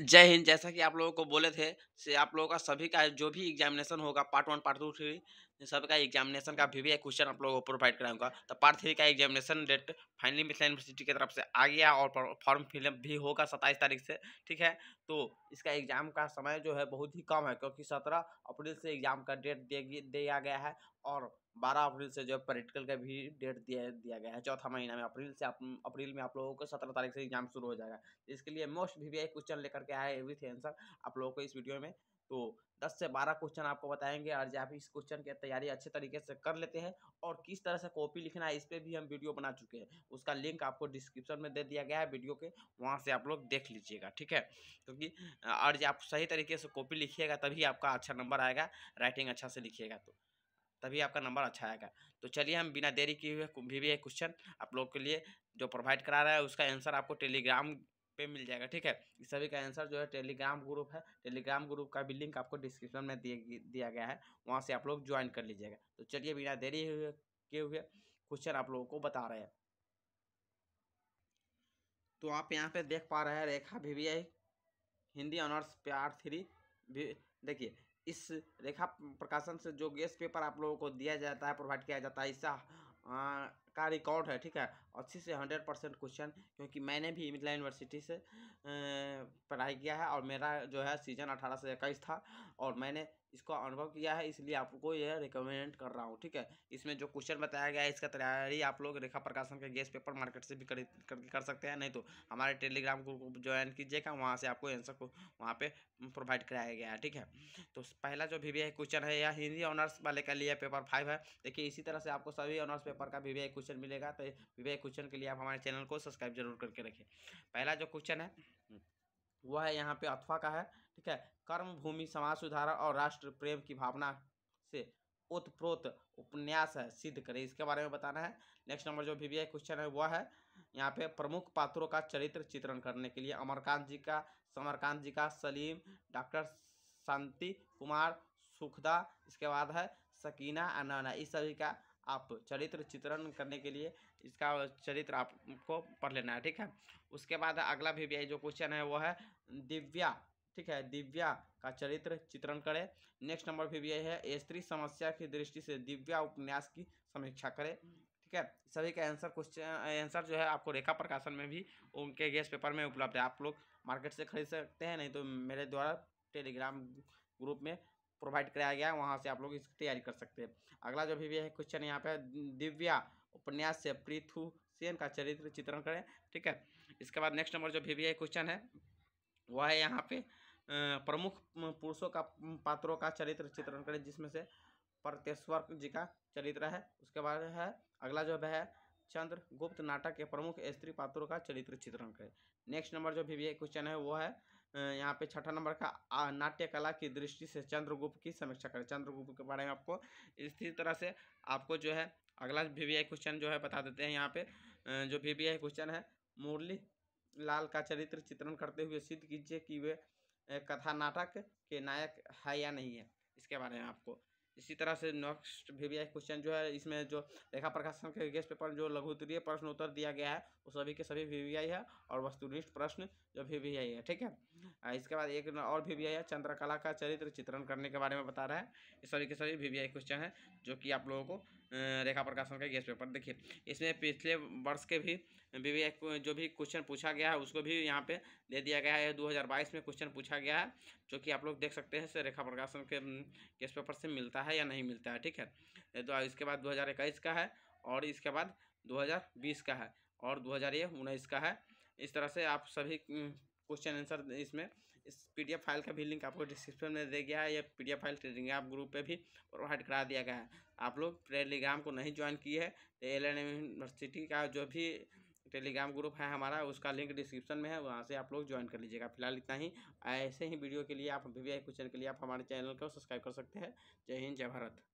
जय हिंद जैसा कि आप लोगों को बोले थे से आप लोगों का सभी का जो भी एग्जामिनेशन होगा part one part two three सबका एग्जामिनेशन का भी, भी एक क्वेश्चन आप लोगों को प्रोवाइड कराऊंगा तो पार्ट थ्री का examination date finally Mithila university की तरफ से आ गया और फॉर्म फिलअप भी होगा सत्ताईस तारीख से ठीक है तो इसका एग्ज़ाम का समय जो है बहुत ही कम है क्योंकि सत्रह अप्रैल से एग्ज़ाम का डेट दिया गया है और बारह अप्रैल से जो है प्रैक्टिकल का भी डेट दिया दिया गया है चौथा महीना में अप्रैल से अप्रैल में आप लोगों को सत्रह तारीख से एग्जाम शुरू हो जाएगा इसके लिए मोस्ट भी, क्वेश्चन लेकर के आया एवरी विथ आंसर आप लोगों को इस वीडियो में तो 10 से 12 क्वेश्चन आपको बताएंगे और आप इस क्वेश्चन की तैयारी अच्छे तरीके से कर लेते हैं और किस तरह से कॉपी लिखना है इस पर भी हम वीडियो बना चुके हैं उसका लिंक आपको डिस्क्रिप्शन में दे दिया गया है वीडियो के वहाँ से आप लोग देख लीजिएगा ठीक है क्योंकि और आप सही तरीके से कॉपी लिखिएगा तभी आपका अच्छा नंबर आएगा राइटिंग अच्छा से लिखिएगा तो तभी आपका नंबर अच्छा आएगा तो चलिए हम बिना देरी किए हुए भी, भी क्वेश्चन आप लोग के लिए जो प्रोवाइड करा रहा है उसका आंसर आपको टेलीग्राम पे मिल जाएगा ठीक है इस सभी का आंसर जो है टेलीग्राम ग्रुप है टेलीग्राम ग्रुप का भी लिंक आपको डिस्क्रिप्शन में दिया गया है वहाँ से आप लोग ज्वाइन कर लीजिएगा तो चलिए बिना देरी के हुए क्वेश्चन आप लोगों को बता रहे हैं तो आप यहाँ पे देख पा रहे हैं रेखा भी, भी वीवीआई हिंदी ऑनर्स पे आर थ्री भी देखिए इस रेखा प्रकाशन से जो गेस्ट पेपर आप लोगों को दिया जाता है प्रोवाइड किया जाता है इससे का रिकॉर्ड है ठीक है अच्छी से हंड्रेड परसेंट क्वेश्चन क्योंकि मैंने भी मिथिला यूनिवर्सिटी से पढ़ाई किया है और मेरा जो है सीजन अठारह से इक्कीस था और मैंने इसको अनुभव किया है इसलिए आपको यह रिकमेंड कर रहा हूँ ठीक है इसमें जो क्वेश्चन बताया गया है इसका तैयारी आप लोग रेखा प्रकाशन के गेस्ट पेपर मार्केट से भी कर, कर, कर सकते हैं नहीं तो हमारे टेलीग्राम ग्रुप ज्वाइन कीजिएगा वहाँ से आपको आंसर को वहाँ पर प्रोवाइड कराया गया है ठीक है तो पहला जो वी क्वेश्चन है यह हिंदी ऑनर्स वाले का लिए पेपर फाइव है देखिए इसी तरह से आपको सभी ऑनर्स पेपर का वी क्वेश्चन मिलेगा तो वी क्वेश्चन के लिए आप हमारे चैनल को सब्सक्राइब जरूर करके रखें पहला जो क्वेश्चन है वह यहाँ पे अथवा का है ठीक है कर्म भूमि समाज सुधार और राष्ट्र प्रेम की भावना से उत्प्रोत उपन्यास है सिद्ध करे इसके बारे में बताना है नेक्स्ट नंबर जो भी क्वेश्चन है वह है यहाँ पे प्रमुख पात्रों का चरित्र चित्रण करने के लिए अमरकांत जी का समरकांत जी का सलीम डॉक्टर शांति कुमार सुखदा इसके बाद है सकीना अनाना इस सभी का आप चरित्र चित्रण करने के लिए इसका चरित्र आपको पढ़ लेना है ठीक है उसके बाद अगला भी जो क्वेश्चन है वो है दिव्या ठीक है दिव्या का चरित्र चित्रण करें नेक्स्ट नंबर भी यह है स्त्री समस्या की दृष्टि से दिव्या उपन्यास की समीक्षा करें ठीक है सभी का आंसर क्वेश्चन आंसर जो है आपको रेखा प्रकाशन में भी उनके गेस्ट पेपर में उपलब्ध है आप लोग मार्केट से खरीद सकते हैं नहीं तो मेरे द्वारा टेलीग्राम ग्रुप में प्रोवाइड कराया गया है वहाँ से आप लोग इसकी तैयारी कर सकते हैं अगला जो भी, है क्वेश्चन यहाँ पे दिव्या उपन्यास से पृथु सेन का चरित्र चित्रण करें ठीक है इसके बाद नेक्स्ट नंबर जो भी, है क्वेश्चन है वह है यहाँ पे प्रमुख पुरुषों का पात्रों का चरित्र चित्रण करें जिसमें से परतेश्वर जी का चरित्र है उसके बाद है अगला जो है चंद्रगुप्त नाटक के प्रमुख स्त्री पात्रों का चरित्र चित्रण करें नेक्स्ट नंबर जो भी, भी क्वेश्चन है वो है यहाँ पे छठा नंबर का नाट्य कला की दृष्टि से चंद्रगुप्त की समीक्षा करें चंद्रगुप्त के बारे में आपको इसी तरह से आपको जो है अगला वी वी क्वेश्चन जो है बता देते हैं यहाँ पे जो वी क्वेश्चन है मुरली लाल का चरित्र चित्रण करते हुए सिद्ध कीजिए कि वे कथा नाटक के नायक है या नहीं है इसके बारे में आपको इसी तरह से नेक्स्ट वी वी क्वेश्चन जो है इसमें जो लेखा प्रकाशन के गेस्ट पेपर जो उत्तरीय प्रश्न उत्तर दिया गया है वो सभी के सभी वी है और वस्तुनिष्ठ प्रश्न जो वी है ठीक है इसके बाद एक और वी वी आई है चंद्रकला का चरित्र चित्रण करने के बारे में बता रहा है सॉरी के sorry V V I question है जो कि आप लोगों को रेखा प्रकाशन का गेस्ट पेपर देखिए इसमें पिछले वर्ष के भी वी वी आई जो भी क्वेश्चन पूछा गया है उसको भी यहाँ पे दे दिया गया है दो हज़ार बाईस में क्वेश्चन पूछा गया है जो कि आप लोग देख सकते हैं रेखा प्रकाशन के गेस्ट पेपर से मिलता है या नहीं मिलता है ठीक है तो इसके बाद दो हज़ार इक्कीस का है और इसके बाद दो हज़ार बीस का है और दो हज़ार का है इस तरह से आप सभी क्वेश्चन आंसर इसमें इस पीडीएफ फाइल का भी लिंक आपको डिस्क्रिप्शन में दे गया है या पीडीएफ फाइल टेलीग्राम ग्रुप पे भी प्रोवाइड करा दिया गया है आप लोग टेलीग्राम को नहीं ज्वाइन किए हैं तो एल एन एम यूनिवर्सिटी का जो भी टेलीग्राम ग्रुप है हमारा उसका लिंक डिस्क्रिप्शन में है वहाँ से आप लोग ज्वाइन कर लीजिएगा फिलहाल इतना ही ऐसे ही वीडियो के लिए आप वी क्वेश्चन के लिए आप हमारे चैनल को सब्सक्राइब कर सकते हैं जय हिंद जय भारत